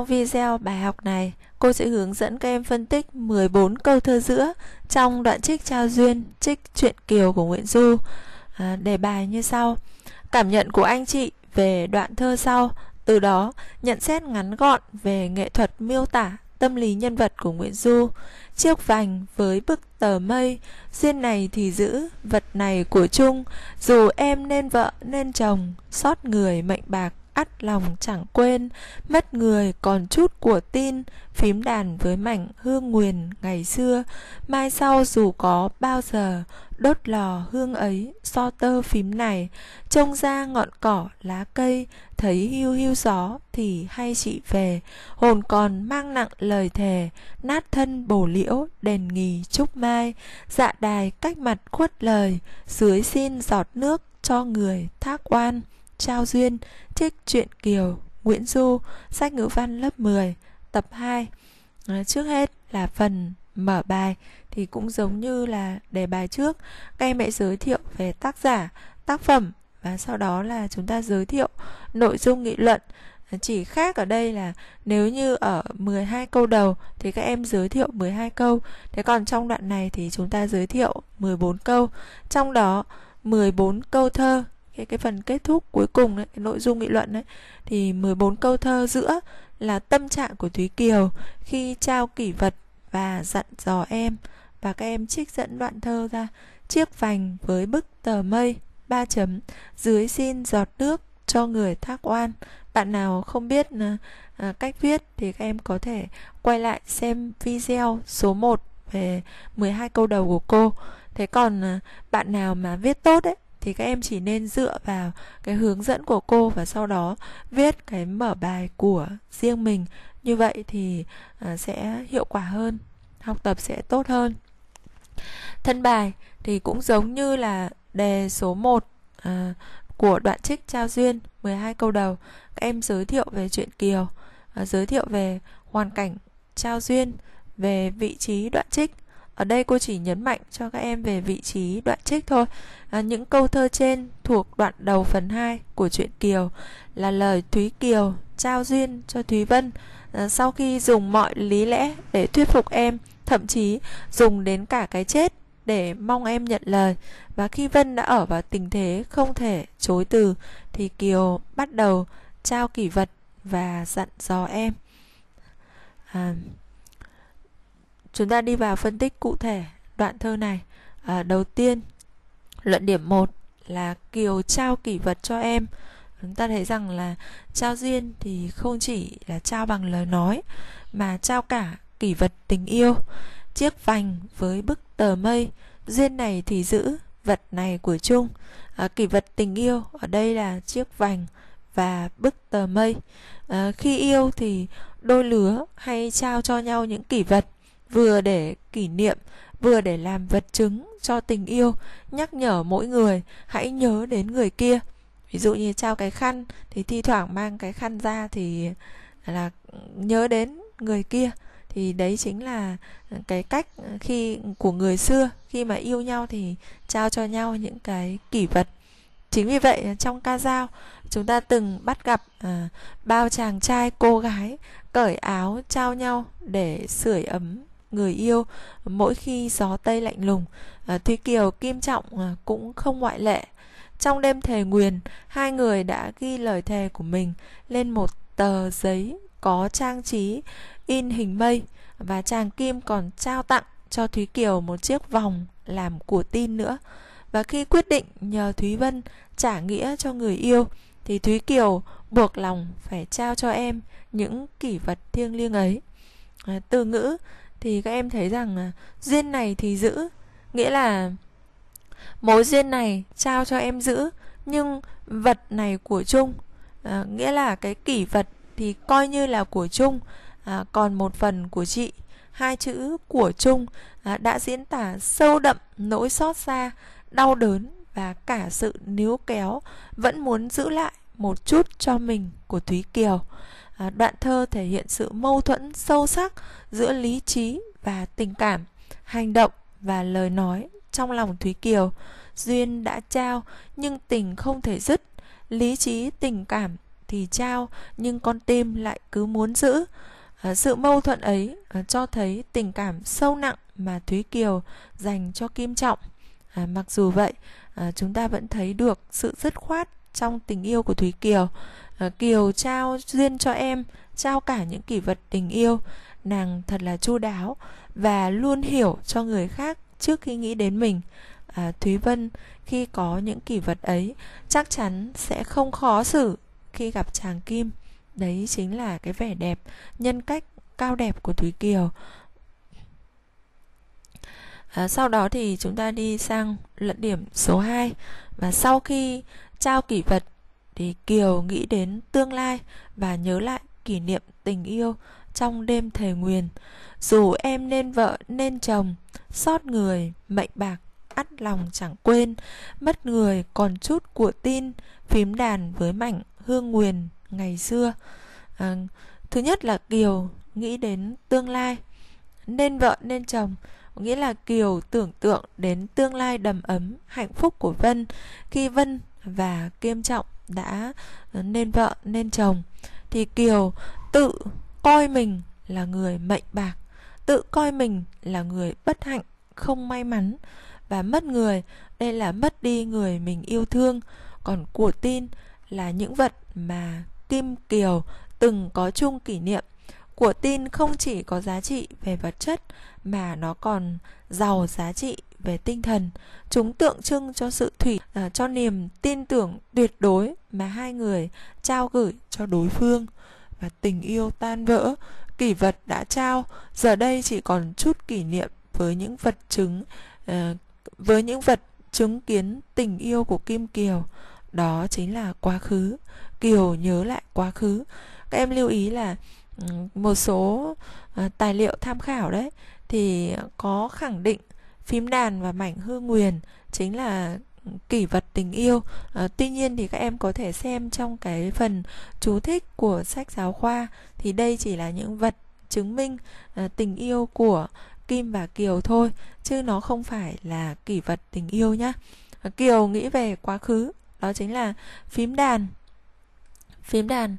Trong video bài học này, cô sẽ hướng dẫn các em phân tích 14 câu thơ giữa trong đoạn trích trao duyên, trích truyện Kiều của Nguyễn Du. À, đề bài như sau. Cảm nhận của anh chị về đoạn thơ sau, từ đó nhận xét ngắn gọn về nghệ thuật miêu tả tâm lý nhân vật của Nguyễn Du. Chiếc vành với bức tờ mây, duyên này thì giữ, vật này của chung, dù em nên vợ nên chồng, xót người mệnh bạc ắt lòng chẳng quên mất người còn chút của tin phím đàn với mảnh hương nguyền ngày xưa mai sau dù có bao giờ đốt lò hương ấy so tơ phím này trông ra ngọn cỏ lá cây thấy hiu hiu gió thì hay chị về hồn còn mang nặng lời thề nát thân bổ liễu đền nghỉ trúc mai dạ đài cách mặt khuất lời dưới xin giọt nước cho người thác oan Trao Duyên, Trích Truyện Kiều, Nguyễn Du, sách ngữ văn lớp 10, tập 2. À, trước hết là phần mở bài thì cũng giống như là đề bài trước, các em hãy giới thiệu về tác giả, tác phẩm và sau đó là chúng ta giới thiệu nội dung nghị luận. À, chỉ khác ở đây là nếu như ở 12 câu đầu thì các em giới thiệu 12 câu, thế còn trong đoạn này thì chúng ta giới thiệu 14 câu. Trong đó 14 câu thơ cái cái phần kết thúc cuối cùng cái nội dung nghị luận đấy thì 14 câu thơ giữa là tâm trạng của Thúy Kiều khi trao kỷ vật và dặn dò em và các em trích dẫn đoạn thơ ra chiếc vành với bức tờ mây ba chấm dưới xin giọt nước cho người thác oan bạn nào không biết à, à cách viết thì các em có thể quay lại xem video số 1 về 12 câu đầu của cô thế còn à, bạn nào mà viết tốt ấy thì các em chỉ nên dựa vào cái hướng dẫn của cô và sau đó viết cái mở bài của riêng mình như vậy thì à, sẽ hiệu quả hơn học tập sẽ tốt hơn thân bài thì cũng giống như là đề số 1 à, của đoạn trích trao duyên 12 câu đầu các em giới thiệu về chuyện kiều à, giới thiệu về hoàn cảnh trao duyên về vị trí đoạn trích ở đây cô chỉ nhấn mạnh cho các em về vị trí đoạn trích thôi. À, những câu thơ trên thuộc đoạn đầu phần 2 của truyện Kiều là lời Thúy Kiều trao duyên cho Thúy Vân à, sau khi dùng mọi lý lẽ để thuyết phục em, thậm chí dùng đến cả cái chết để mong em nhận lời và khi Vân đã ở vào tình thế không thể chối từ thì Kiều bắt đầu trao kỷ vật và dặn dò em. À, chúng ta đi vào phân tích cụ thể đoạn thơ này à, đầu tiên luận điểm 1 là kiều trao kỷ vật cho em chúng ta thấy rằng là trao duyên thì không chỉ là trao bằng lời nói mà trao cả kỷ vật tình yêu chiếc vành với bức tờ mây duyên này thì giữ vật này của chung à, kỷ vật tình yêu ở đây là chiếc vành và bức tờ mây à, khi yêu thì đôi lứa hay trao cho nhau những kỷ vật vừa để kỷ niệm vừa để làm vật chứng cho tình yêu nhắc nhở mỗi người hãy nhớ đến người kia ví dụ như trao cái khăn thì thi thoảng mang cái khăn ra thì là nhớ đến người kia thì đấy chính là cái cách khi của người xưa khi mà yêu nhau thì trao cho nhau những cái kỷ vật chính vì vậy trong ca dao chúng ta từng bắt gặp à, bao chàng trai cô gái cởi áo trao nhau để sưởi ấm người yêu mỗi khi gió tây lạnh lùng à, thúy kiều kim trọng à, cũng không ngoại lệ trong đêm thề nguyền hai người đã ghi lời thề của mình lên một tờ giấy có trang trí in hình mây và chàng kim còn trao tặng cho thúy kiều một chiếc vòng làm của tin nữa và khi quyết định nhờ thúy vân trả nghĩa cho người yêu thì thúy kiều buộc lòng phải trao cho em những kỷ vật thiêng liêng ấy à, từ ngữ thì các em thấy rằng à, duyên này thì giữ nghĩa là mối duyên này trao cho em giữ nhưng vật này của chung à, nghĩa là cái kỷ vật thì coi như là của chung à, còn một phần của chị hai chữ của chung à, đã diễn tả sâu đậm nỗi xót xa đau đớn và cả sự níu kéo vẫn muốn giữ lại một chút cho mình của thúy kiều À, đoạn thơ thể hiện sự mâu thuẫn sâu sắc giữa lý trí và tình cảm hành động và lời nói trong lòng thúy kiều duyên đã trao nhưng tình không thể dứt lý trí tình cảm thì trao nhưng con tim lại cứ muốn giữ à, sự mâu thuẫn ấy à, cho thấy tình cảm sâu nặng mà thúy kiều dành cho kim trọng mặc dù vậy chúng ta vẫn thấy được sự dứt khoát trong tình yêu của Thúy Kiều ờ, Kiều trao duyên cho em trao cả những kỷ vật tình yêu nàng thật là chu đáo và luôn hiểu cho người khác trước khi nghĩ đến mình à, Thúy Vân khi có những kỷ vật ấy chắc chắn sẽ không khó xử khi gặp chàng Kim đấy chính là cái vẻ đẹp nhân cách cao đẹp của Thúy Kiều à, sau đó thì chúng ta đi sang luận điểm số 2 và sau khi trao kỷ vật thì Kiều nghĩ đến tương lai và nhớ lại kỷ niệm tình yêu trong đêm thề nguyền dù em nên vợ nên chồng xót người mệnh bạc ắt lòng chẳng quên mất người còn chút của tin phím đàn với mảnh hương nguyền ngày xưa à, thứ nhất là kiều nghĩ đến tương lai nên vợ nên chồng nghĩa là kiều tưởng tượng đến tương lai đầm ấm hạnh phúc của vân khi vân và Kiêm Trọng đã ờ, nên vợ nên chồng thì Kiều tự coi mình là người mệnh bạc, tự coi mình là người bất hạnh, không may mắn và mất người, đây là mất đi người mình yêu thương, còn của tin là những vật mà Kim Kiều từng có chung kỷ niệm. Của tin không chỉ có giá trị về vật chất mà nó còn giàu giá trị về tinh thần chúng tượng trưng cho sự thủy à, cho niềm tin tưởng tuyệt đối mà hai người trao gửi cho đối phương và tình yêu tan vỡ kỷ vật đã trao giờ đây chỉ còn chút kỷ niệm với những vật chứng à, với những vật chứng kiến tình yêu của kim kiều đó chính là quá khứ kiều nhớ lại quá khứ các em lưu ý là ừ, một số à, tài liệu tham khảo đấy thì có khẳng định phím đàn và mảnh hư nguyền chính là kỷ vật tình yêu à, tuy nhiên thì các em có thể xem trong cái phần chú thích của sách giáo khoa thì đây chỉ là những vật chứng minh à, tình yêu của kim và kiều thôi chứ nó không phải là kỷ vật tình yêu nhá à, kiều nghĩ về quá khứ đó chính là phím đàn phím đàn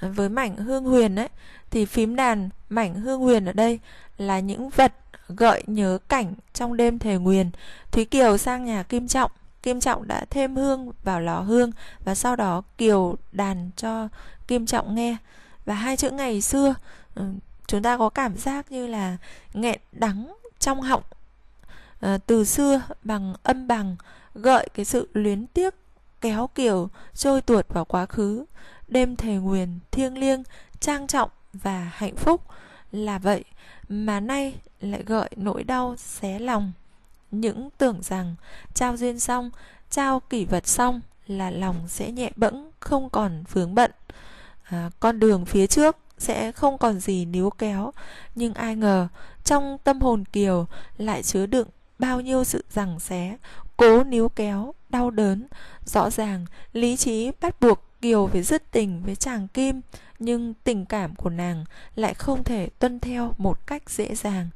với mảnh hương huyền ấy thì phím đàn mảnh hương huyền ở đây là những vật gợi nhớ cảnh trong đêm thề nguyền thúy kiều sang nhà kim trọng kim trọng đã thêm hương vào lò hương và sau đó kiều đàn cho kim trọng nghe và hai chữ ngày xưa ừ, chúng ta có cảm giác như là nghẹn đắng trong họng ờ, từ xưa bằng âm bằng gợi cái sự luyến tiếc kéo kiều trôi tuột vào quá khứ đêm thề nguyền thiêng liêng trang trọng và hạnh phúc là vậy mà nay lại gợi nỗi đau xé lòng những tưởng rằng trao duyên xong trao kỷ vật xong là lòng sẽ nhẹ bẫng không còn vướng bận à, con đường phía trước sẽ không còn gì níu kéo nhưng ai ngờ trong tâm hồn kiều lại chứa đựng bao nhiêu sự rằng xé cố níu kéo đau đớn rõ ràng lý trí bắt buộc Kiều phải dứt tình với chàng Kim Nhưng tình cảm của nàng lại không thể tuân theo một cách dễ dàng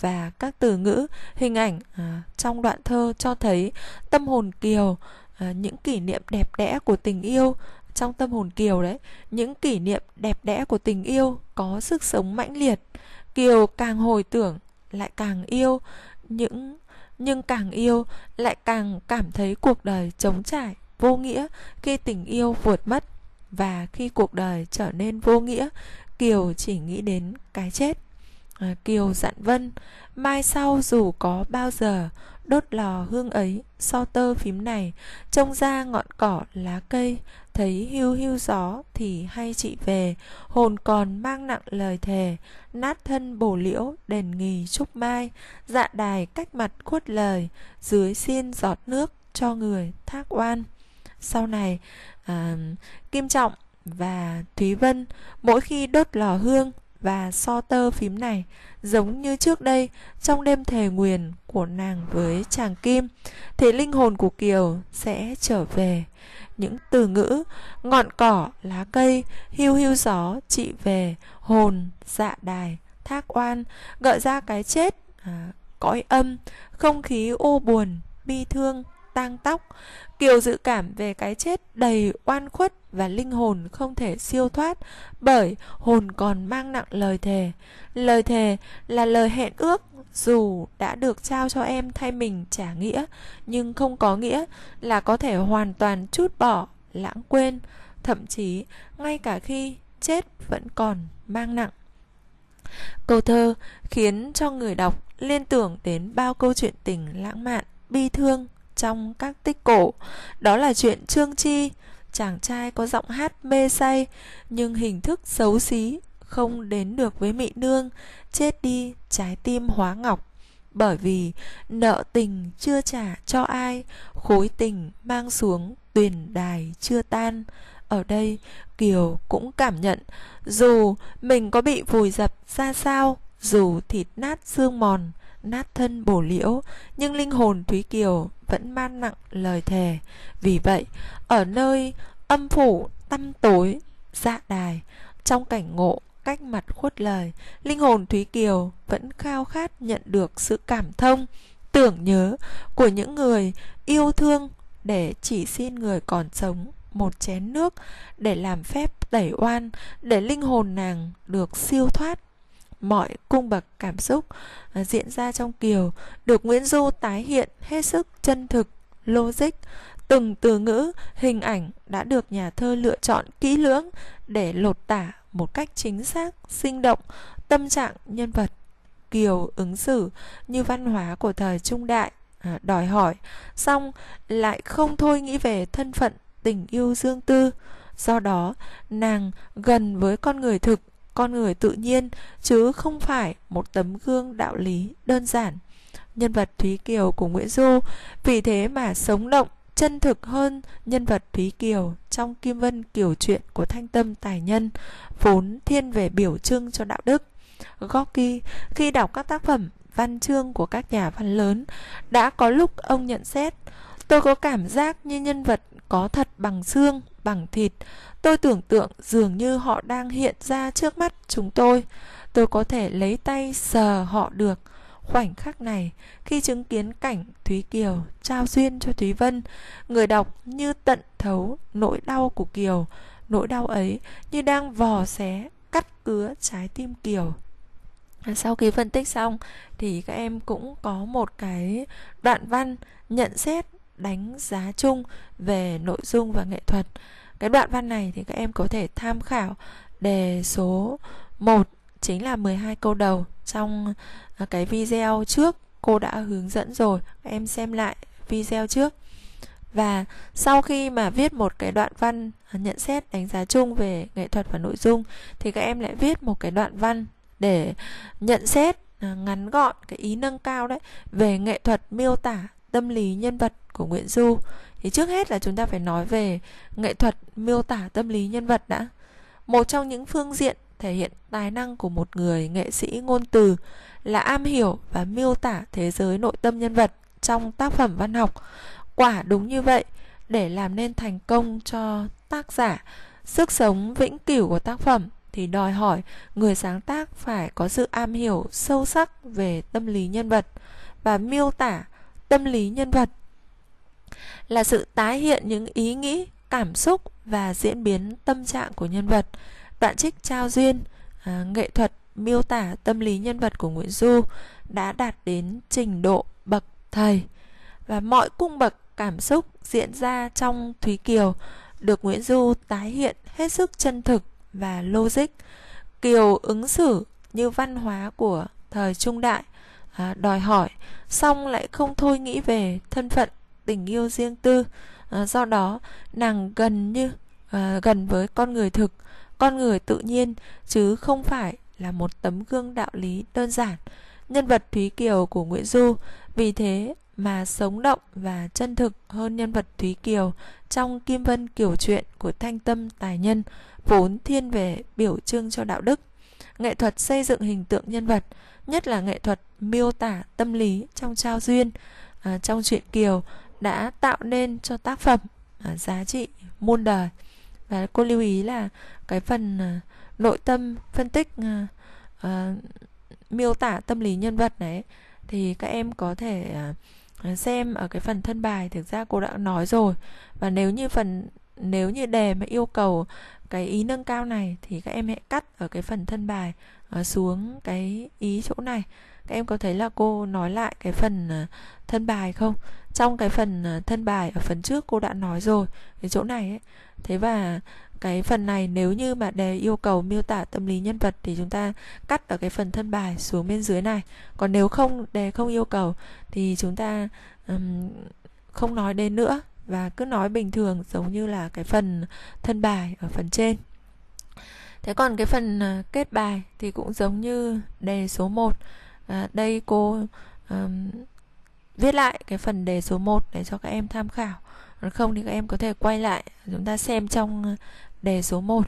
Và các từ ngữ, hình ảnh à, trong đoạn thơ cho thấy tâm hồn Kiều à, Những kỷ niệm đẹp đẽ của tình yêu trong tâm hồn Kiều đấy Những kỷ niệm đẹp đẽ của tình yêu có sức sống mãnh liệt Kiều càng hồi tưởng lại càng yêu những nhưng càng yêu lại càng cảm thấy cuộc đời trống trải vô nghĩa khi tình yêu vụt mất và khi cuộc đời trở nên vô nghĩa kiều chỉ nghĩ đến cái chết à, kiều dặn vân mai sau dù có bao giờ đốt lò hương ấy so tơ phím này trông ra ngọn cỏ lá cây thấy hưu hưu gió thì hay chị về hồn còn mang nặng lời thề nát thân bổ liễu đền nghỉ trúc mai dạ đài cách mặt khuất lời dưới xiên giọt nước cho người thác oan sau này à, Kim Trọng và Thúy Vân mỗi khi đốt lò hương và so tơ phím này giống như trước đây trong đêm thề nguyền của nàng với chàng Kim thì linh hồn của Kiều sẽ trở về những từ ngữ ngọn cỏ lá cây hiu hiu gió chị về hồn dạ đài thác oan gợi ra cái chết à, cõi âm không khí ô buồn bi thương tang tóc kiều dự cảm về cái chết đầy oan khuất và linh hồn không thể siêu thoát bởi hồn còn mang nặng lời thề lời thề là lời hẹn ước dù đã được trao cho em thay mình trả nghĩa nhưng không có nghĩa là có thể hoàn toàn chút bỏ lãng quên thậm chí ngay cả khi chết vẫn còn mang nặng câu thơ khiến cho người đọc liên tưởng đến bao câu chuyện tình lãng mạn bi thương trong các tích cổ. Đó là chuyện Trương Chi, chàng trai có giọng hát mê say nhưng hình thức xấu xí, không đến được với mị nương, chết đi trái tim hóa ngọc. Bởi vì nợ tình chưa trả cho ai, khối tình mang xuống tuyền đài chưa tan. Ở đây Kiều cũng cảm nhận dù mình có bị vùi dập ra sao, dù thịt nát xương mòn, nát thân bổ liễu nhưng linh hồn thúy kiều vẫn man nặng lời thề vì vậy ở nơi âm phủ tăm tối dạ đài trong cảnh ngộ cách mặt khuất lời linh hồn thúy kiều vẫn khao khát nhận được sự cảm thông tưởng nhớ của những người yêu thương để chỉ xin người còn sống một chén nước để làm phép tẩy oan để linh hồn nàng được siêu thoát mọi cung bậc cảm xúc à, diễn ra trong kiều được Nguyễn Du tái hiện hết sức chân thực, logic. Từng từ ngữ, hình ảnh đã được nhà thơ lựa chọn kỹ lưỡng để lột tả một cách chính xác, sinh động tâm trạng nhân vật. Kiều ứng xử như văn hóa của thời trung đại à, đòi hỏi, xong lại không thôi nghĩ về thân phận tình yêu dương tư. Do đó, nàng gần với con người thực con người tự nhiên chứ không phải một tấm gương đạo lý đơn giản nhân vật thúy kiều của nguyễn du vì thế mà sống động chân thực hơn nhân vật thúy kiều trong kim vân kiều truyện của thanh tâm tài nhân vốn thiên về biểu trưng cho đạo đức gorky khi đọc các tác phẩm văn chương của các nhà văn lớn đã có lúc ông nhận xét tôi có cảm giác như nhân vật có thật bằng xương, bằng thịt. Tôi tưởng tượng dường như họ đang hiện ra trước mắt chúng tôi. Tôi có thể lấy tay sờ họ được. Khoảnh khắc này, khi chứng kiến cảnh Thúy Kiều trao duyên cho Thúy Vân, người đọc như tận thấu nỗi đau của Kiều, nỗi đau ấy như đang vò xé, cắt cứa trái tim Kiều sau khi phân tích xong thì các em cũng có một cái đoạn văn nhận xét đánh giá chung về nội dung và nghệ thuật. Cái đoạn văn này thì các em có thể tham khảo đề số 1 chính là 12 câu đầu trong à, cái video trước cô đã hướng dẫn rồi. em xem lại video trước. Và sau khi mà viết một cái đoạn văn à, nhận xét đánh giá chung về nghệ thuật và nội dung thì các em lại viết một cái đoạn văn để nhận xét à, ngắn gọn cái ý nâng cao đấy về nghệ thuật miêu tả tâm lý nhân vật của Nguyễn Du thì trước hết là chúng ta phải nói về nghệ thuật miêu tả tâm lý nhân vật đã. Một trong những phương diện thể hiện tài năng của một người nghệ sĩ ngôn từ là am hiểu và miêu tả thế giới nội tâm nhân vật trong tác phẩm văn học. Quả đúng như vậy, để làm nên thành công cho tác giả, sức sống vĩnh cửu của tác phẩm thì đòi hỏi người sáng tác phải có sự am hiểu sâu sắc về tâm lý nhân vật và miêu tả tâm lý nhân vật là sự tái hiện những ý nghĩ cảm xúc và diễn biến tâm trạng của nhân vật đoạn trích trao duyên à, nghệ thuật miêu tả tâm lý nhân vật của nguyễn du đã đạt đến trình độ bậc thầy và mọi cung bậc cảm xúc diễn ra trong thúy kiều được nguyễn du tái hiện hết sức chân thực và logic kiều ứng xử như văn hóa của thời trung đại à, đòi hỏi song lại không thôi nghĩ về thân phận tình yêu riêng tư ờ, do đó nàng gần như ờ, gần với con người thực con người tự nhiên chứ không phải là một tấm gương đạo lý đơn giản nhân vật thúy kiều của nguyễn du vì thế mà sống động và chân thực hơn nhân vật Thúy Kiều trong Kim Vân Kiều truyện của Thanh Tâm Tài Nhân vốn thiên về biểu trưng cho đạo đức. Nghệ thuật xây dựng hình tượng nhân vật, nhất là nghệ thuật miêu tả tâm lý trong trao duyên à, trong truyện Kiều đã tạo nên cho tác phẩm à, giá trị muôn đời và cô lưu ý là cái phần à, nội tâm phân tích à, à, miêu tả tâm lý nhân vật này thì các em có thể xem ở cái phần thân bài thực ra cô đã nói rồi và nếu như phần nếu như đề mà yêu cầu cái ý nâng cao này thì các em hãy cắt ở cái phần thân bài xuống cái ý chỗ này các em có thấy là cô nói lại cái phần thân bài không trong cái phần ờ, thân bài ở phần trước cô đã nói rồi cái chỗ này ấy. thế và cái phần này nếu như mà đề yêu cầu miêu tả tâm lý nhân vật thì chúng ta cắt ở cái phần thân bài xuống bên dưới này còn nếu không đề không yêu cầu thì chúng ta um, không nói đến nữa và cứ nói bình thường giống như là cái phần thân bài ở phần trên thế còn cái phần ờ, kết bài thì cũng giống như đề số 1 à, đây cô um, viết lại cái phần đề số 1 để cho các em tham khảo còn không thì các em có thể quay lại chúng ta xem trong đề số 1